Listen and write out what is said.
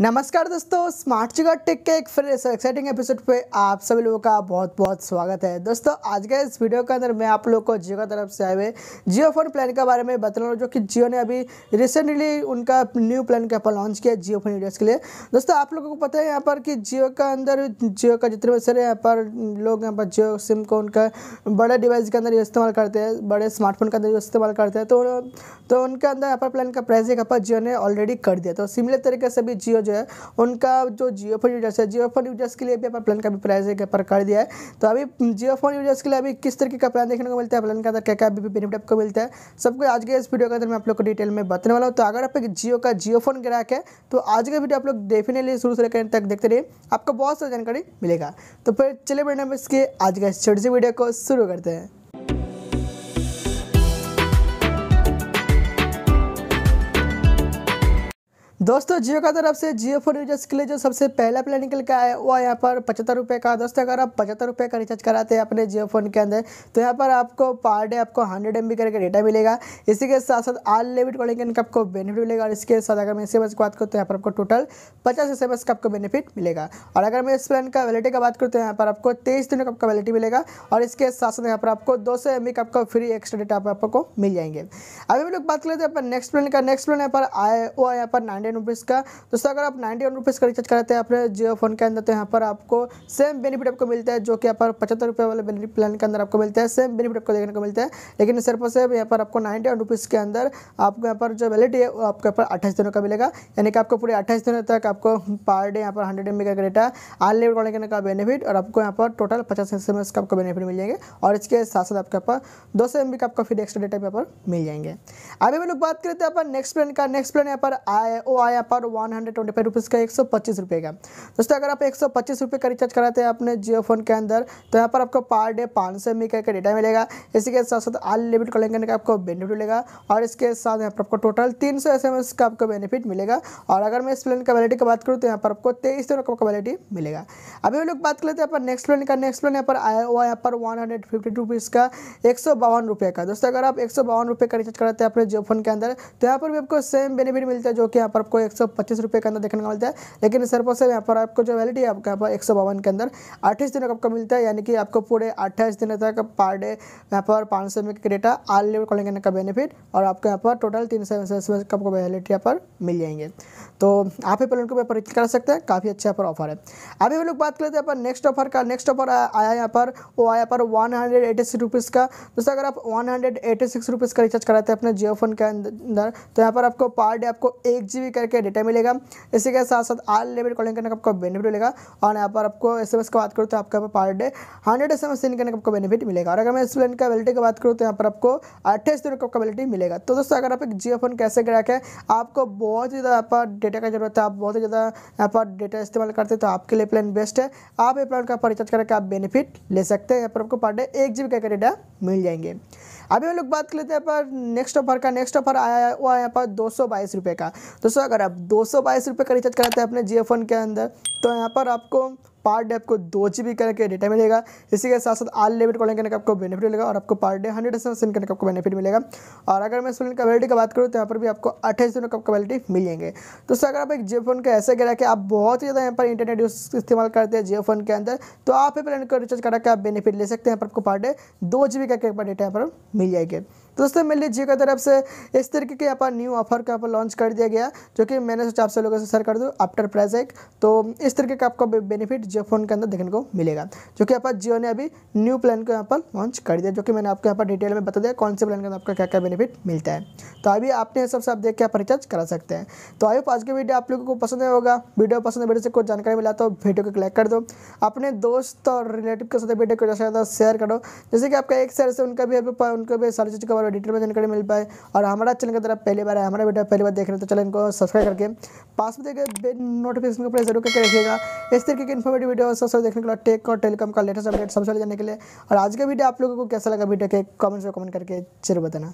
नमस्कार दोस्तों स्मार्ट जगह टेक के एक फिर एक्साइटिंग एपिसोड पे आप सभी लोगों का बहुत बहुत स्वागत है दोस्तों आज के इस वीडियो के अंदर मैं आप लोगों को जियो की तरफ से आए हुए जियो फोन प्लान के बारे में बता रहा हूँ जो कि जियो ने अभी रिसेंटली उनका न्यू प्लान के ऊपर लॉन्च किया जियो फोन यूडर्स के लिए दोस्तों आप लोगों को पता है यहाँ पर कि जियो के अंदर जियो का जितने भी सर यहाँ पर लोग यहाँ पर जियो सिम को उनका बड़े डिवाइस के अंदर इस्तेमाल करते हैं बड़े स्मार्टफोन के अंदर इस्तेमाल करते हैं तो तो उनके अंदर यहाँ पर प्लान का प्राइस यहाँ पर जियो ने ऑलरेडी कर दिया तो सिमिलर तरीके से भी जियो जो है उनका जो जियो फोन यूजर्स है जियो फोन यूजर्स के लिए भी प्लान का भी प्राइस एक पर कर दिया है तो अभी जियो फोन यूजर्स के लिए अभी किस तरीके का प्लान देखने को मिलता है प्लान का अंदर क्या क्या अभी बेनिफिट आपको मिलता है सब कुछ आज के इस वीडियो के अंदर मैं आप लोग को डिटेल में बताने वाला हूँ तो अगर आप जियो का जियो फोन ग्राहक है तो आज का वीडियो आप लोग डेफिनेटली शुरू से लेकर तक देखते रहिए आपको बहुत सारी जानकारी मिलेगा तो फिर चले बढ़ने इसके आज का छोटी सी वीडियो को शुरू करते हैं दोस्तों जियो का तरफ से जियो फोन यूजर्स के लिए जो सबसे पहला प्लान निकल के आया वो यहाँ पर पचहत्तर रुपये का दोस्तों अगर आप पचहत्तर रुपये का रिचार्ज कराते हैं अपने जियो फोन के अंदर तो यहाँ पर आपको पर डे आपको हंड्रेड एम करके डेटा मिलेगा इसी के साथ साथ अनलिमिट कॉलिंग का आपको बेनिफिट मिलेगा और इसके साथ अगर मैं एस की बात करूँ तो यहाँ पर आपको टोटल पचास एस का आपको बेनिफिट मिलेगा और अगर मैं इस प्लान का वैलिटी का बात करूँ तो यहाँ पर आपको तेईस दिनों का आपका वैलिटी मिलेगा और इसके साथ साथ यहाँ पर आपको दो सौ एम का आपको फ्री एक्स्ट्रा डेटा आपको मिल जाएंगे अभी हम लोग बात कर लेते हैं नेक्स्ट प्लान का नेक्स्ट प्लान यहाँ पर आए वो यहाँ पर नाइन नाइन रुपीज़ का दोस्तों अगर आप नाइन्टी वन रुपीज़ का रिचार्ज कराते हैं अपने जियो फोन के अंदर तो यहाँ पर आपको सेम बेनिफिट आपको मिलता है जो कि यहाँ पर पचहत्तर रुपये वाले बेनिफिट प्लान के अंदर आपको मिलता है सेम बेनिफिट आपको देखने को मिलता है लेकिन सिर्फ सिर्फ यहाँ पर आपको नाइन्टी वन रुपीज़ के अंदर आपको यहाँ पर जो वैलिटी है वो आपके यहाँ पर अट्ठाईस दिनों का मिलेगा यानी कि आपको पूरे अट्ठाईस दिनों तक आपको पर डे यहाँ पर हंड्रेड एम का डेटा अनलिमिट कॉलिंग करने का बेनिफिट और आपको यहाँ पर टोटल पचास एस एम का आपको बेनिफिट मिल जाएंगे और इसके साथ साथ आपके यहाँ पर दो सौ एम का आपका फिर एक्स्ट्रा डेटा यहाँ पर मिल जाएंगे अभी हम लोग बात करते हैं नेक्स्ट प्लान का नेक्स्ट प्लान यहाँ पर आई ओ आया पर one hundred twenty five rupees का एक सौ पच्चीस रुपये का दोस्तों अगर आप एक सौ पच्चीस रुपये का रिचार्ज कराते हैं अपने जियो फोन के अंदर तो यहाँ पर आपको पर डे पाँच सौ एम का डेटा मिलेगा इसी के साथ साथ अनलिमिट कॉलिंग करने का आपको बेनिफिट मिलेगा और इसके साथ यहाँ पर आपको टोटल तीन सौ एस एम एस का आपको बेनिफिट मिलेगा और अगर मैं इस प्लान का वैलिटी की बात करूँ तो यहाँ पर आपको तेईस दिनों का आपको वैलिटी मिलेगा अभी हम लोग बात कर लेते हैं नेक्स्ट प्लान का नेक्स्ट प्लान यहाँ पर आया हुआ यहाँ पर वन हंड्रेड फिफ्टी रुपीज़ का एक सौ बावन रुपये का दोस्तों अगर आप एक सौ बावन रुपये का रिचार्ज कराते हैं अपने जियो फोन के अंदर तो यहाँ पर भी आपको सेम बेनिफिट मिलता है जो कि यहाँ पर आपको एक सौ पच्चीस रुपये के अंदर देखने को मिलता है लेकिन इस सर्पोस से यहाँ पर आपको जो वैलिटी है आपके यहाँ पर एक सौ बावन के अंदर अट्ठाईस दिनों का आपको मिलता है यानी कि आपको पूरे अट्ठाईस दिनों तक पर डे यहाँ पर पाँच सौ एम का डेटा अनलिमिटेड कॉलिंग करने का बेनिफिट और आपको यहाँ पर टोटल तीन सौ का आपको वैलिटी यहाँ पर मिल जाएंगे तो आप ही पहले उनको पेपर कर सकते हैं काफ़ी अच्छा यहाँ पर ऑफर है अभी हम लोग बात करते हैं यहाँ पर नेक्स्ट ऑफर का नेक्स्ट ऑफर आया यहाँ पर वो आया पर one hundred eighty six rupees का दोस्तों अगर आप one hundred eighty six rupees का रिचार्ज कराते हैं अपने जियो फोन के अंदर तो यहाँ पर आपको पर डे आपको एक जी बी का करके डेटा मिलेगा इसी के साथ साथ आल लिमिट कॉलिंग करने का आपको बेनिफिट मिलेगा और यहाँ पर आपको एस एम बात करूँ तो आपका per day hundred S M करने का आपको बेनिफिट मिलेगा और अगर मैं स्टूडेंट का वैलिटी की बात करूँ तो यहाँ पर आपको अट्ठाईस दिन का वैलिटी मिलेगा तो दोस्तों अगर आप एक जियो फोन कैसे ग्राहक है आपको बहुत ही ज़्यादा यहाँ डेटा का जरूरत है आप बहुत ही ज़्यादा यहाँ पर डेटा इस्तेमाल करते तो आपके लिए प्लान बेस्ट है आप ये प्लान का रिचार्ज करके आप बेनिफिट ले सकते हैं यहाँ पर आपको पर डे एक जी का डेटा मिल जाएंगे अभी हम लोग बात कर लेते हैं पर नेक्स्ट ऑफर का नेक्स्ट ऑफर आया है वो यहाँ पर दो सौ बाईस रुपये का दोस्तों अगर आप दो सौ बाईस रुपये का रिचार्ज कराते हैं अपने जियो फ़ोन के अंदर तो यहाँ पर आपको पार डे आपको दो जी बी करके डेटा मिलेगा इसी के साथ साथ आल लिमिट कॉलिंग करने का आपको बेनिफिट मिलेगा और आपको पर डे हंड्रेड एस करने का आपको बेनिफिट मिलेगा और अगर मैं सोलह कैबिलिटी की बात करूँ तो यहाँ पर भी आपको अट्ठाईस दिनों का कैबिलिटी मिल जाएंगे तो अगर आप एक जियो फोन का ऐसे कह कि आप बहुत ही ज़्यादा यहाँ पर इंटरनेट यूज इस्तेमाल करते हैं जियो फोन के अंदर तो आप यहाँ पर इनको रिचार्ज करा के आप बेनिफिट ले सकते हैं यहाँ पर आपको पर डे दो जी बी करके डेटा यहाँ पर मिल जाएगी दोस्तों मिल लिए जियो की तरफ से इस तरीके के यहाँ न्यू ऑफर के यहाँ लॉन्च कर दिया गया जो कि मैंने सोचा आपसे लोगों से शेयर कर दूँ आफ्टर प्राइस एक तो इस तरीके का आपको बेनिफिट जियो फोन के अंदर देखने को मिलेगा जो कि यहाँ जियो ने अभी न्यू प्लान को यहाँ पर लॉन्च कर दिया जो कि मैंने आपको यहाँ पर डिटेल में बता दिया कौन से प्लान के अंदर आपका क्या क्या बेनिफिट मिलता है तो अभी आपने हिसाब से आप देख के आप रिचार्ज करा सकते हैं तो आई होप आज की वीडियो आप लोगों को पसंद आया होगा वीडियो पसंद है वीडियो से कुछ जानकारी मिला तो वीडियो को क्लैक कर दो अपने दोस्त और रिलेटिव के साथ वीडियो को ज़्यादा शेयर करो जैसे कि आपका एक शेयर से उनका भी उनका भी सारी चीज़ कवर और डिटेल में जानकारी मिल पाए और हमारा चैनल की तरफ पहली बार है हमारा वीडियो पहली बार देख रहे हैं तो चैनल को सब्सक्राइब करके पास में देखे बेल नोटिफिकेशन को प्रेस जरूर करके रखिएगा इस तरीके की इन्फॉर्मेटिव वीडियो सबसे देखने के लिए टेक और टेलीकॉम का लेटेस्ट अपडेट सबसे जानने के लिए और आज का वीडियो आप लोगों को कैसा लगा वीडियो के कमेंट्स में कमेंट करके जरूर बताना